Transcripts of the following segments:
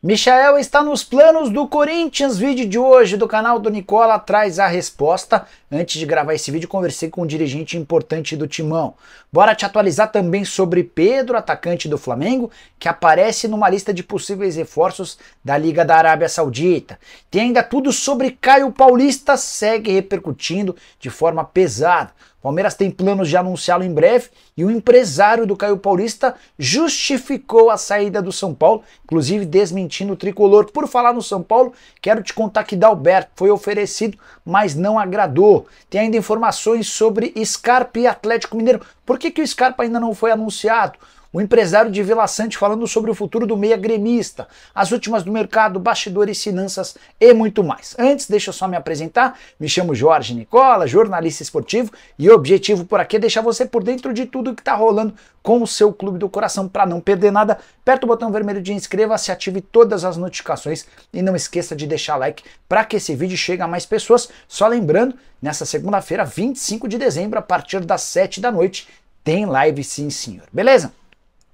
Michael está nos planos do Corinthians. Vídeo de hoje do canal do Nicola traz a resposta Antes de gravar esse vídeo, conversei com um dirigente importante do Timão. Bora te atualizar também sobre Pedro, atacante do Flamengo, que aparece numa lista de possíveis reforços da Liga da Arábia Saudita. Tem ainda tudo sobre Caio Paulista, segue repercutindo de forma pesada. Palmeiras tem planos de anunciá-lo em breve e o empresário do Caio Paulista justificou a saída do São Paulo, inclusive desmentindo o tricolor. Por falar no São Paulo, quero te contar que Dalberto foi oferecido, mas não agradou tem ainda informações sobre Scarpa e Atlético Mineiro. Por que, que o Scarpa ainda não foi anunciado? O empresário de Vila Sante falando sobre o futuro do meia gremista, as últimas do mercado, bastidores, finanças e muito mais. Antes, deixa eu só me apresentar. Me chamo Jorge Nicola, jornalista esportivo, e o objetivo por aqui é deixar você por dentro de tudo que está rolando com o seu clube do coração. Para não perder nada, aperta o botão vermelho de inscreva-se, ative todas as notificações e não esqueça de deixar like para que esse vídeo chegue a mais pessoas. Só lembrando, nessa segunda-feira, 25 de dezembro, a partir das 7 da noite, tem live sim, senhor. Beleza?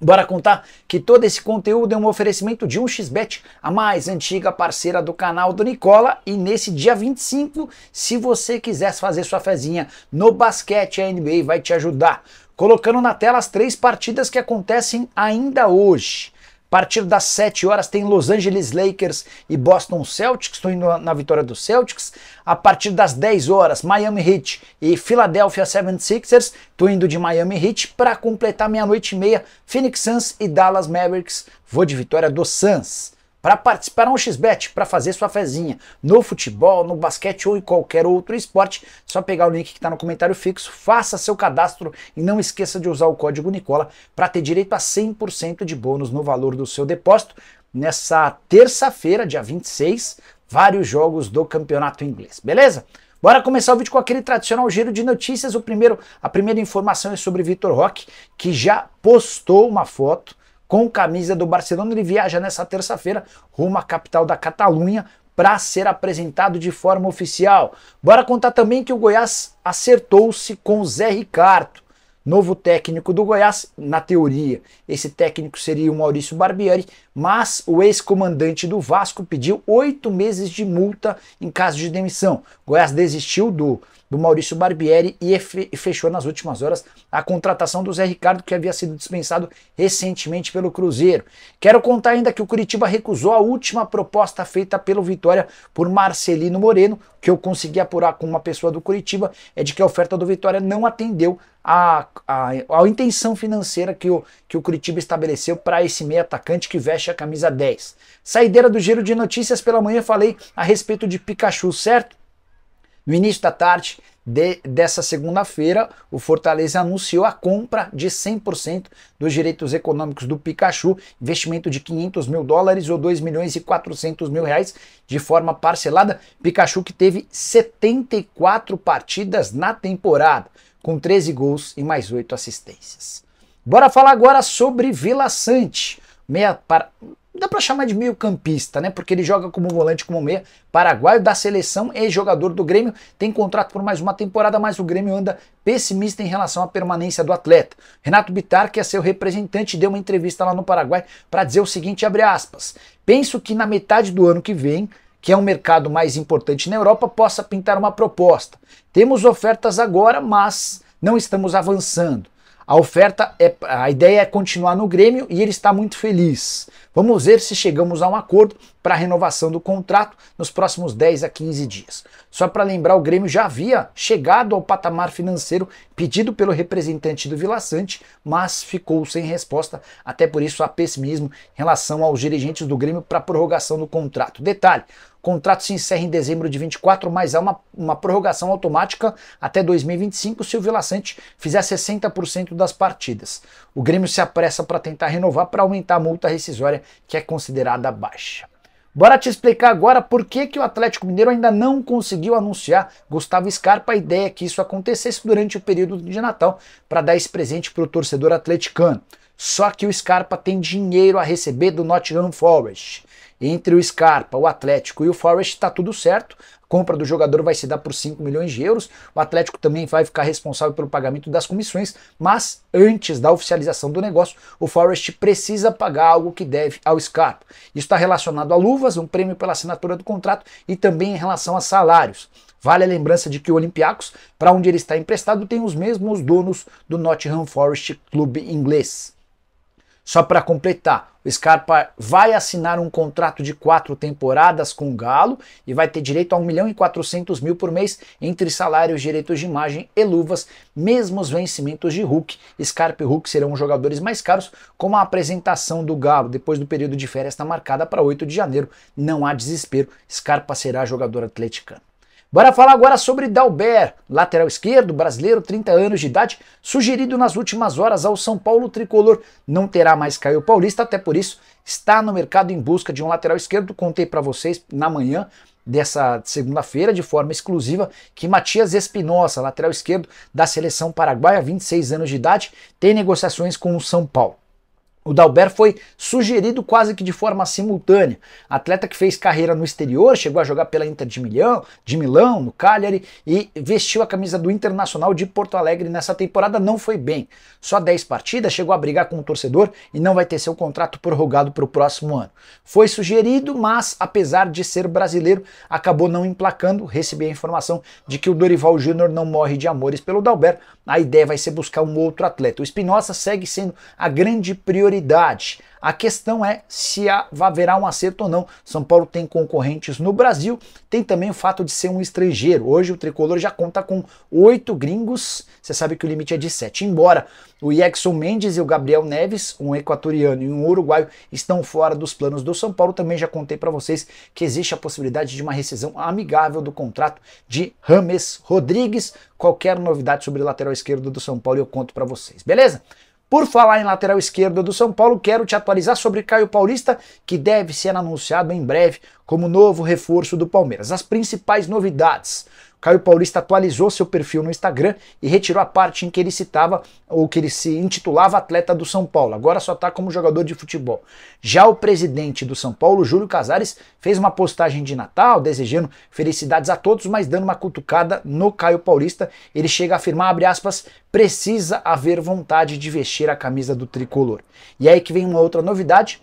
Bora contar que todo esse conteúdo é um oferecimento de 1xBet, a mais antiga parceira do canal do Nicola. E nesse dia 25, se você quiser fazer sua fezinha no basquete, a NBA vai te ajudar. Colocando na tela as três partidas que acontecem ainda hoje partir das 7 horas tem Los Angeles Lakers e Boston Celtics, estou indo na vitória dos Celtics. A partir das 10 horas, Miami Heat e Philadelphia 76ers, estou indo de Miami Heat para completar meia-noite e meia, Phoenix Suns e Dallas Mavericks, vou de vitória dos Suns. Para participar um XBET, para fazer sua fezinha no futebol, no basquete ou em qualquer outro esporte, só pegar o link que está no comentário fixo, faça seu cadastro e não esqueça de usar o código Nicola para ter direito a 100% de bônus no valor do seu depósito. Nessa terça-feira, dia 26, vários jogos do campeonato inglês, beleza? Bora começar o vídeo com aquele tradicional giro de notícias. O primeiro, a primeira informação é sobre Vitor Roque, que já postou uma foto com camisa do Barcelona, ele viaja nessa terça-feira rumo à capital da Catalunha para ser apresentado de forma oficial. Bora contar também que o Goiás acertou-se com o Zé Ricardo novo técnico do Goiás, na teoria, esse técnico seria o Maurício Barbieri, mas o ex-comandante do Vasco pediu oito meses de multa em caso de demissão. Goiás desistiu do, do Maurício Barbieri e fechou nas últimas horas a contratação do Zé Ricardo, que havia sido dispensado recentemente pelo Cruzeiro. Quero contar ainda que o Curitiba recusou a última proposta feita pelo Vitória por Marcelino Moreno, que eu consegui apurar com uma pessoa do Curitiba, é de que a oferta do Vitória não atendeu a, a, a intenção financeira que o, que o Curitiba estabeleceu para esse meio atacante que veste a camisa 10. Saideira do giro de notícias pela manhã, falei a respeito de Pikachu, certo? No início da tarde de, dessa segunda-feira, o Fortaleza anunciou a compra de 100% dos direitos econômicos do Pikachu, investimento de 500 mil dólares ou 2 milhões e 400 mil reais de forma parcelada. Pikachu que teve 74 partidas na temporada com 13 gols e mais 8 assistências. Bora falar agora sobre Vila Sante, meia para... dá para chamar de meio campista, né? Porque ele joga como volante, como meia, paraguaio da seleção e jogador do Grêmio, tem contrato por mais uma temporada, mas o Grêmio anda pessimista em relação à permanência do atleta. Renato Bitar, que é seu representante, deu uma entrevista lá no Paraguai para dizer o seguinte, abre aspas, penso que na metade do ano que vem que é um mercado mais importante na Europa, possa pintar uma proposta. Temos ofertas agora, mas não estamos avançando. A oferta é a ideia é continuar no Grêmio e ele está muito feliz. Vamos ver se chegamos a um acordo para a renovação do contrato nos próximos 10 a 15 dias. Só para lembrar, o Grêmio já havia chegado ao patamar financeiro pedido pelo representante do Vila Sante, mas ficou sem resposta, até por isso há pessimismo em relação aos dirigentes do Grêmio para a prorrogação do contrato. Detalhe, contrato se encerra em dezembro de 24, mas há uma, uma prorrogação automática até 2025 se o Vila Sante fizer 60% das partidas. O Grêmio se apressa para tentar renovar para aumentar a multa rescisória, que é considerada baixa. Bora te explicar agora por que, que o Atlético Mineiro ainda não conseguiu anunciar Gustavo Scarpa. A ideia é que isso acontecesse durante o período de Natal para dar esse presente para o torcedor atleticano. Só que o Scarpa tem dinheiro a receber do Nottingham Forest. Entre o Scarpa, o Atlético e o Forest está tudo certo. A compra do jogador vai se dar por 5 milhões de euros. O Atlético também vai ficar responsável pelo pagamento das comissões, mas antes da oficialização do negócio, o Forest precisa pagar algo que deve ao Scarpa. Isso está relacionado a luvas, um prêmio pela assinatura do contrato e também em relação a salários. Vale a lembrança de que o Olympiacos, para onde ele está emprestado, tem os mesmos donos do Nottingham Forest, clube inglês. Só para completar, o Scarpa vai assinar um contrato de quatro temporadas com o Galo e vai ter direito a 1 milhão e 400 mil por mês entre salários, direitos de imagem e luvas, mesmo os vencimentos de Hulk. Scarpa e Hulk serão os jogadores mais caros, como a apresentação do Galo depois do período de férias está marcada para 8 de janeiro. Não há desespero, Scarpa será jogador atleticano. Bora falar agora sobre Dalbert, lateral esquerdo, brasileiro, 30 anos de idade, sugerido nas últimas horas ao São Paulo tricolor. Não terá mais Caio Paulista, até por isso está no mercado em busca de um lateral esquerdo. Contei para vocês na manhã dessa segunda-feira, de forma exclusiva, que Matias Espinosa, lateral esquerdo da seleção paraguaia, 26 anos de idade, tem negociações com o São Paulo. O Dalbert foi sugerido quase que de forma simultânea. Atleta que fez carreira no exterior, chegou a jogar pela Inter de Milão, de Milão, no Cagliari e vestiu a camisa do Internacional de Porto Alegre nessa temporada, não foi bem. Só 10 partidas, chegou a brigar com o torcedor e não vai ter seu contrato prorrogado para o próximo ano. Foi sugerido, mas apesar de ser brasileiro, acabou não emplacando. Recebi a informação de que o Dorival Júnior não morre de amores pelo Dalbert. A ideia vai ser buscar um outro atleta. O Espinosa segue sendo a grande prioridade prioridade. A questão é se haverá um acerto ou não. São Paulo tem concorrentes no Brasil, tem também o fato de ser um estrangeiro. Hoje o tricolor já conta com oito gringos, você sabe que o limite é de sete. Embora o Jackson Mendes e o Gabriel Neves, um equatoriano e um uruguaio, estão fora dos planos do São Paulo, também já contei para vocês que existe a possibilidade de uma rescisão amigável do contrato de Rames Rodrigues. Qualquer novidade sobre o lateral esquerdo do São Paulo eu conto para vocês, beleza? Por falar em lateral esquerdo do São Paulo, quero te atualizar sobre Caio Paulista, que deve ser anunciado em breve como novo reforço do Palmeiras. As principais novidades. Caio Paulista atualizou seu perfil no Instagram e retirou a parte em que ele citava ou que ele se intitulava atleta do São Paulo. Agora só está como jogador de futebol. Já o presidente do São Paulo, Júlio Casares, fez uma postagem de Natal desejando felicidades a todos, mas dando uma cutucada no Caio Paulista. Ele chega a afirmar, abre aspas, precisa haver vontade de vestir a camisa do tricolor. E aí que vem uma outra novidade.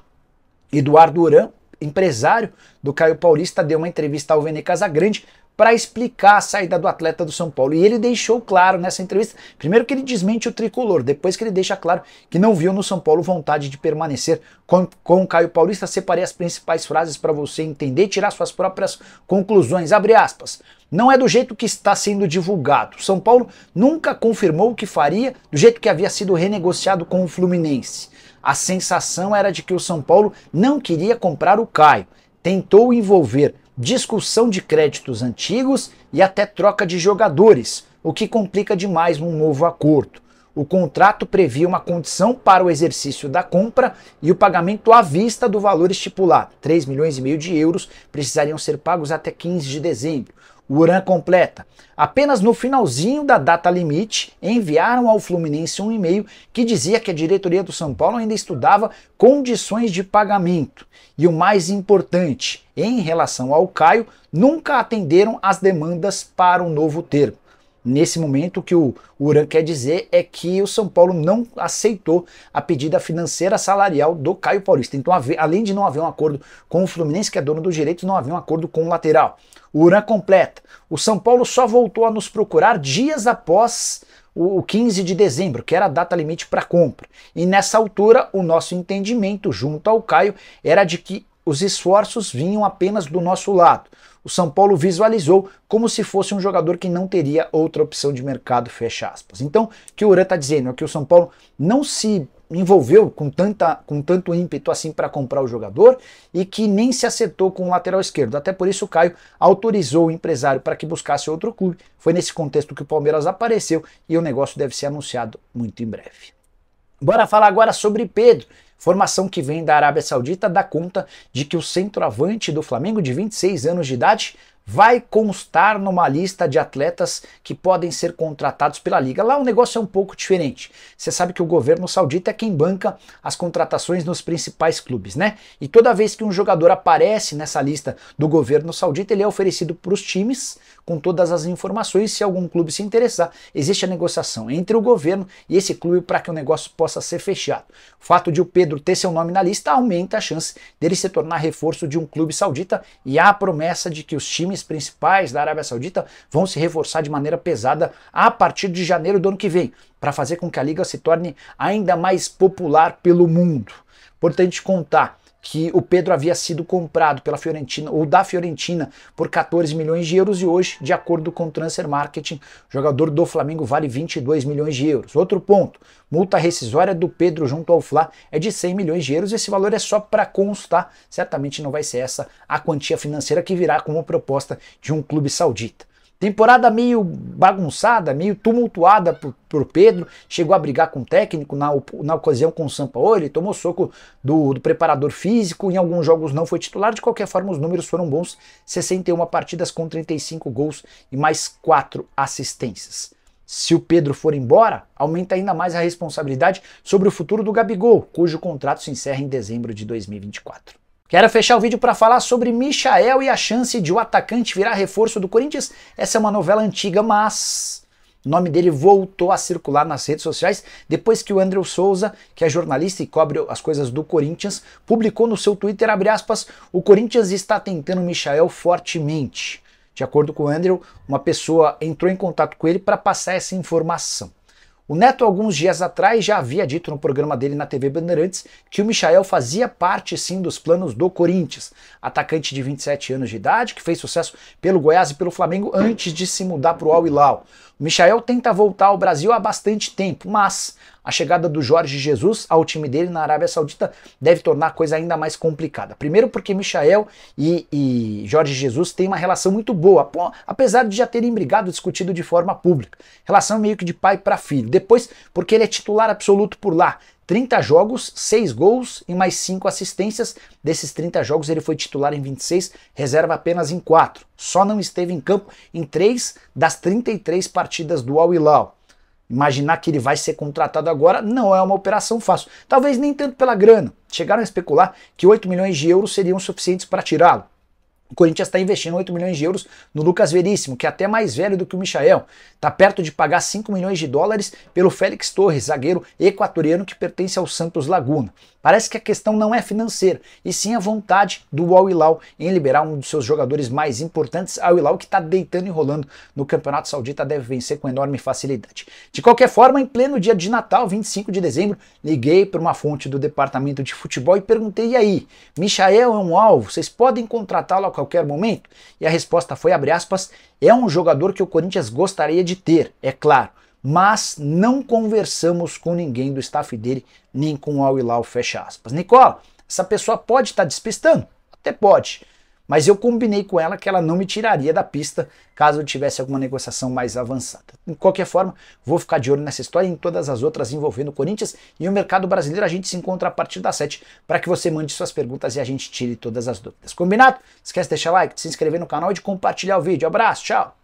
Eduardo Uran, empresário do Caio Paulista, deu uma entrevista ao Vene Casagrande para explicar a saída do atleta do São Paulo. E ele deixou claro nessa entrevista, primeiro que ele desmente o tricolor, depois que ele deixa claro que não viu no São Paulo vontade de permanecer com, com o Caio Paulista. Separei as principais frases para você entender e tirar suas próprias conclusões. Abre aspas. Não é do jeito que está sendo divulgado. São Paulo nunca confirmou o que faria do jeito que havia sido renegociado com o Fluminense. A sensação era de que o São Paulo não queria comprar o Caio. Tentou envolver discussão de créditos antigos e até troca de jogadores, o que complica demais um novo acordo. O contrato previa uma condição para o exercício da compra e o pagamento à vista do valor estipulado. 3 milhões e meio de euros precisariam ser pagos até 15 de dezembro. O Uran completa. Apenas no finalzinho da data limite, enviaram ao Fluminense um e-mail que dizia que a diretoria do São Paulo ainda estudava condições de pagamento. E o mais importante, em relação ao Caio, nunca atenderam às demandas para o novo termo. Nesse momento, o que o Uran quer dizer é que o São Paulo não aceitou a pedida financeira salarial do Caio Paulista. Então, além de não haver um acordo com o Fluminense, que é dono dos direitos, não havia um acordo com o lateral. O Uran completa. O São Paulo só voltou a nos procurar dias após o 15 de dezembro, que era a data limite para compra. E nessa altura, o nosso entendimento junto ao Caio era de que os esforços vinham apenas do nosso lado. O São Paulo visualizou como se fosse um jogador que não teria outra opção de mercado, fecha aspas. Então, o que o Urã está dizendo é que o São Paulo não se envolveu com, tanta, com tanto ímpeto assim para comprar o jogador e que nem se acertou com o lateral esquerdo. Até por isso o Caio autorizou o empresário para que buscasse outro clube. Foi nesse contexto que o Palmeiras apareceu e o negócio deve ser anunciado muito em breve. Bora falar agora sobre Pedro. Formação que vem da Arábia Saudita dá conta de que o centroavante do Flamengo, de 26 anos de idade, vai constar numa lista de atletas que podem ser contratados pela liga. Lá o negócio é um pouco diferente. Você sabe que o governo saudita é quem banca as contratações nos principais clubes, né? E toda vez que um jogador aparece nessa lista do governo saudita, ele é oferecido para os times com todas as informações. Se algum clube se interessar, existe a negociação entre o governo e esse clube para que o negócio possa ser fechado. O fato de o Pedro ter seu nome na lista aumenta a chance dele se tornar reforço de um clube saudita e há a promessa de que os times times principais da Arábia Saudita vão se reforçar de maneira pesada a partir de janeiro do ano que vem, para fazer com que a liga se torne ainda mais popular pelo mundo. Importante contar que o Pedro havia sido comprado pela Fiorentina ou da Fiorentina por 14 milhões de euros e hoje, de acordo com o Transfer Marketing, o jogador do Flamengo vale 22 milhões de euros. Outro ponto, multa rescisória do Pedro junto ao Fla é de 100 milhões de euros, esse valor é só para constar, certamente não vai ser essa a quantia financeira que virá como proposta de um clube saudita. Temporada meio bagunçada, meio tumultuada por, por Pedro. Chegou a brigar com o técnico na, na ocasião com o Sampaoli, tomou soco do, do preparador físico. Em alguns jogos não foi titular. De qualquer forma, os números foram bons: 61 partidas com 35 gols e mais 4 assistências. Se o Pedro for embora, aumenta ainda mais a responsabilidade sobre o futuro do Gabigol, cujo contrato se encerra em dezembro de 2024. Quero fechar o vídeo para falar sobre Michael e a chance de o atacante virar reforço do Corinthians. Essa é uma novela antiga, mas o nome dele voltou a circular nas redes sociais depois que o Andrew Souza, que é jornalista e cobre as coisas do Corinthians, publicou no seu Twitter, aspas, o Corinthians está tentando Michael fortemente. De acordo com o Andrew, uma pessoa entrou em contato com ele para passar essa informação. O Neto, alguns dias atrás, já havia dito no programa dele na TV Bandeirantes que o Michael fazia parte sim dos planos do Corinthians. Atacante de 27 anos de idade, que fez sucesso pelo Goiás e pelo Flamengo antes de se mudar para o Al Hilal. Michael tenta voltar ao Brasil há bastante tempo, mas a chegada do Jorge Jesus ao time dele na Arábia Saudita deve tornar a coisa ainda mais complicada. Primeiro, porque Michael e, e Jorge Jesus têm uma relação muito boa, apesar de já terem brigado, discutido de forma pública. Relação meio que de pai para filho. Depois, porque ele é titular absoluto por lá, 30 jogos, 6 gols e mais 5 assistências. Desses 30 jogos, ele foi titular em 26, reserva apenas em 4. Só não esteve em campo em 3 das 33 partidas do Al Hilal. Imaginar que ele vai ser contratado agora não é uma operação fácil. Talvez nem tanto pela grana. Chegaram a especular que 8 milhões de euros seriam suficientes para tirá-lo. O Corinthians está investindo 8 milhões de euros no Lucas Veríssimo, que é até mais velho do que o Michael. Está perto de pagar 5 milhões de dólares pelo Félix Torres, zagueiro equatoriano que pertence ao Santos Laguna. Parece que a questão não é financeira, e sim a vontade do Al Hilal em liberar um dos seus jogadores mais importantes. Al Hilal que está deitando e rolando no Campeonato Saudita deve vencer com enorme facilidade. De qualquer forma, em pleno dia de Natal, 25 de dezembro, liguei para uma fonte do departamento de futebol e perguntei: e aí, Michael é um alvo? Vocês podem contratá-lo a qualquer momento? E a resposta foi, abre aspas, é um jogador que o Corinthians gostaria de ter, é claro, mas não conversamos com ninguém do staff dele, nem com o Al Hilal, fecha aspas. Nicola, essa pessoa pode estar tá despistando? Até pode mas eu combinei com ela que ela não me tiraria da pista caso eu tivesse alguma negociação mais avançada. De qualquer forma, vou ficar de olho nessa história e em todas as outras envolvendo o Corinthians e o mercado brasileiro. A gente se encontra a partir das 7 para que você mande suas perguntas e a gente tire todas as dúvidas. Combinado? Esquece de deixar like, de se inscrever no canal e de compartilhar o vídeo. Abraço, tchau!